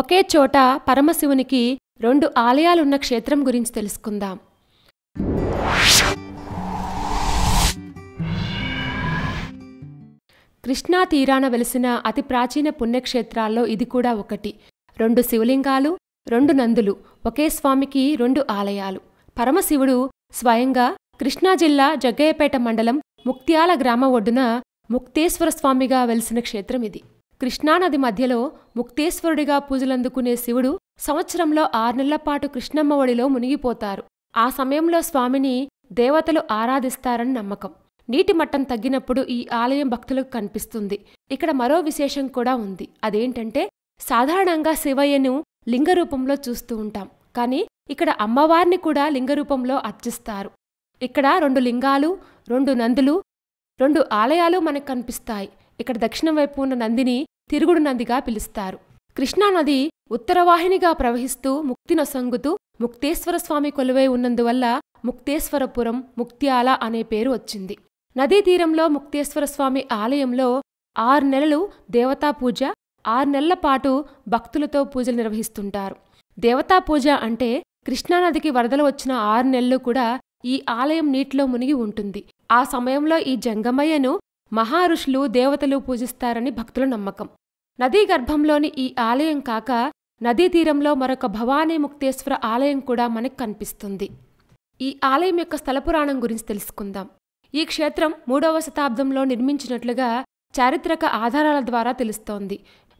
ఒకే చోట పరమశివునికి రెండు ఆలయాలున్న క్షేత్రం గురించి తెలుసుకుందాం కృష్ణా తీరాన వెలిసిన అతి ప్రాచీన పుణ్యక్షేత్రాల్లో ఇది కూడా ఒకటి రెండు శివలింగాలు రెండు నందులు ఒకే స్వామికి రెండు ఆలయాలు పరమశివుడు స్వయంగా కృష్ణా జిల్లా జగ్గయ్యపేట మండలం ముక్త్యాల గ్రామ ఒడ్డున ముక్తేశ్వర స్వామిగా వెలిసిన క్షేత్రం ఇది కృష్ణానది మధ్యలో ముక్తేశ్వరుడిగా పూజలందుకునే శివుడు సంవత్సరంలో ఆరు నెలల పాటు కృష్ణమ్మ ఒడిలో మునిగిపోతారు ఆ సమయంలో స్వామిని దేవతలు ఆరాధిస్తారని నమ్మకం నీటి మట్టం తగ్గినప్పుడు ఈ ఆలయం భక్తులకు కనిపిస్తుంది ఇక్కడ మరో విశేషం కూడా ఉంది అదేంటంటే సాధారణంగా శివయ్యను లింగరూపంలో చూస్తూ ఉంటాం కానీ ఇక్కడ అమ్మవారిని కూడా లింగరూపంలో అర్చిస్తారు ఇక్కడ రెండు లింగాలు రెండు నందులు రెండు ఆలయాలు మనకు కనిపిస్తాయి ఇక్కడ దక్షిణం వైపు ఉన్న నందిని తిరుగుడు నందిగా పిలుస్తారు కృష్ణానది ఉత్తరవాహినిగా ప్రవహిస్తూ ముక్తినొసంగుతూ ముక్తేశ్వర స్వామి కొలువై ఉన్నందువల్ల ముక్తేశ్వరపురం ముక్త్యాల అనే పేరు వచ్చింది నదీ తీరంలో ముక్తేశ్వర స్వామి ఆలయంలో ఆరు నెలలు దేవతా పూజ ఆరు నెలల పాటు భక్తులతో పూజలు నిర్వహిస్తుంటారు దేవతా పూజ అంటే కృష్ణానదికి వరదలు వచ్చిన ఆరు నెలలు కూడా ఈ ఆలయం నీటిలో మునిగి ఉంటుంది ఆ సమయంలో ఈ జంగమయ్యను మహారుషులు దేవతలు పూజిస్తారని భక్తుల నమ్మకం నదీ గర్భంలోని ఈ ఆలయం కాక నదీ తీరంలో మరొక భవానీ ముక్తేశ్వర ఆలయం కూడా మనకు కనిపిస్తుంది ఈ ఆలయం యొక్క స్థలపురాణం గురించి తెలుసుకుందాం ఈ క్షేత్రం మూడవ శతాబ్దంలో నిర్మించినట్లుగా చారిత్రక ఆధారాల ద్వారా తెలుస్తోంది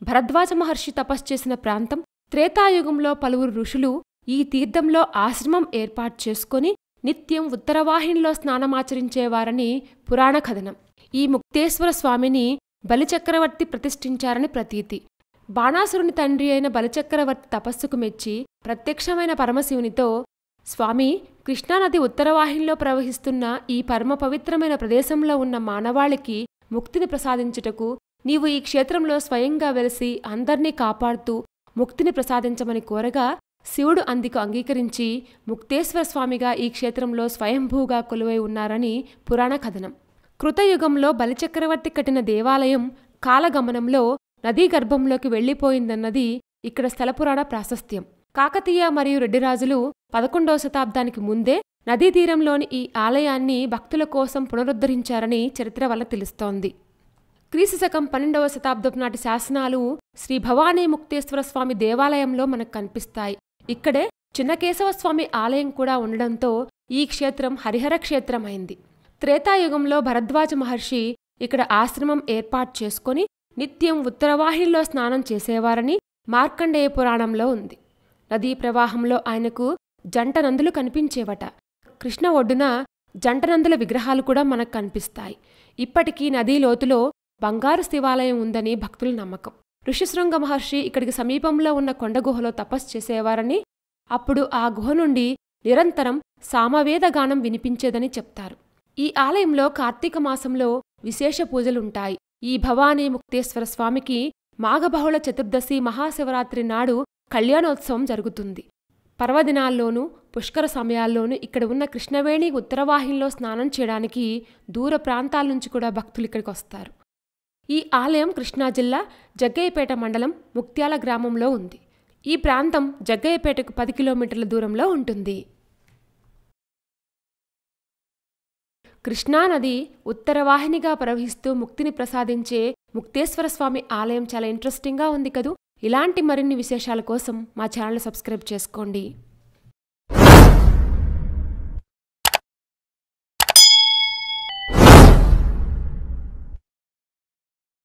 భరద్వాజ మహర్షి తపస్సు చేసిన ప్రాంతం త్రేతాయుగంలో పలువురు ఋషులు ఈ తీర్థంలో ఆశ్రమం ఏర్పాటు చేసుకుని నిత్యం ఉత్తరవాహినిలో స్నానమాచరించేవారని పురాణ కథనం ఈ ముక్తేశ్వర స్వామిని బలిచక్రవర్తి ప్రతిష్ఠించారని ప్రతీతి బాణాసురుని తండ్రి అయిన బలిచక్రవర్తి తపస్సుకు మెచ్చి ప్రత్యక్షమైన పరమశివునితో స్వామి కృష్ణానది ఉత్తరవాహినిలో ప్రవహిస్తున్న ఈ పరమ పవిత్రమైన ప్రదేశంలో ఉన్న మానవాళికి ముక్తిని ప్రసాదించుటకు నీవు ఈ క్షేత్రంలో స్వయంగా వెలిసి అందర్నీ కాపాడుతూ ముక్తిని ప్రసాదించమని కోరగా శివుడు అందుకు అంగీకరించి ముక్తేశ్వర స్వామిగా ఈ క్షేత్రంలో స్వయంభూగా కొలువై ఉన్నారని పురాణ కథనం కృతయుగంలో బలిచక్రవర్తి కట్టిన దేవాలయం కాలగమనంలో నదీ గర్భంలోకి వెళ్లిపోయిందన్నది ఇక్కడ స్థలపురాణ ప్రాశస్త్యం కాకతీయ మరియు రెడ్డిరాజులు పదకొండవ శతాబ్దానికి ముందే నదీ తీరంలోని ఈ ఆలయాన్ని భక్తుల కోసం పునరుద్ధరించారని చరిత్ర వల్ల తెలుస్తోంది క్రీస్తు శకం పన్నెండవ శతాబ్దం నాటి శాసనాలు శ్రీ భవానీ ముక్తేశ్వర స్వామి దేవాలయంలో మనకు కనిపిస్తాయి ఇక్కడే చిన్నకేశవ స్వామి ఆలయం కూడా ఉండడంతో ఈ క్షేత్రం హరిహర క్షేత్రమైంది త్రేతాయుగంలో భరద్వాజ మహర్షి ఇక్కడ ఆశ్రమం ఏర్పాటు చేసుకుని నిత్యం ఉత్తరవాహిల్లో స్నానం చేసేవారని మార్కండేయ పురాణంలో ఉంది నదీ ప్రవాహంలో ఆయనకు జంట నందులు కనిపించేవట కృష్ణ ఒడ్డున జంట నందుల విగ్రహాలు కూడా మనకు కనిపిస్తాయి ఇప్పటికీ నదీ లోతులో బంగారు శివాలయం ఉందని భక్తుల నమ్మకం ఋషిశృంగ మహర్షి ఇక్కడికి సమీపంలో ఉన్న కొండ గుహలో తపస్సు చేసేవారని అప్పుడు ఆ గుహ నుండి నిరంతరం సామవేద గానం వినిపించేదని చెప్తారు ఈ ఆలయంలో కార్తీక మాసంలో విశేష పూజలుంటాయి ఈ భవానీ ముక్తేశ్వర స్వామికి మాఘబహుళ చతుర్దశి మహాశివరాత్రి నాడు కళ్యాణోత్సవం జరుగుతుంది పర్వదినాల్లోనూ పుష్కర సమయాల్లోనూ ఇక్కడ ఉన్న కృష్ణవేణి ఉత్తరవాహినిలో స్నానం చేయడానికి దూర ప్రాంతాల నుంచి కూడా భక్తులు ఇక్కడికి వస్తారు ఈ ఆలయం కృష్ణా జిల్లా జగ్గయ్యపేట మండలం ముక్త్యాల గ్రామంలో ఉంది ఈ ప్రాంతం జగ్గయ్యపేటకు పది కిలోమీటర్ల దూరంలో ఉంటుంది కృష్ణానది ఉత్తరవాహినిగా ప్రవహిస్తూ ముక్తిని ప్రసాదించే ముక్తేశ్వర స్వామి ఆలయం చాలా ఇంట్రెస్టింగ్గా ఉంది కదూ ఇలాంటి మరిన్ని విశేషాల కోసం మా ఛానల్ సబ్స్క్రైబ్ చేసుకోండి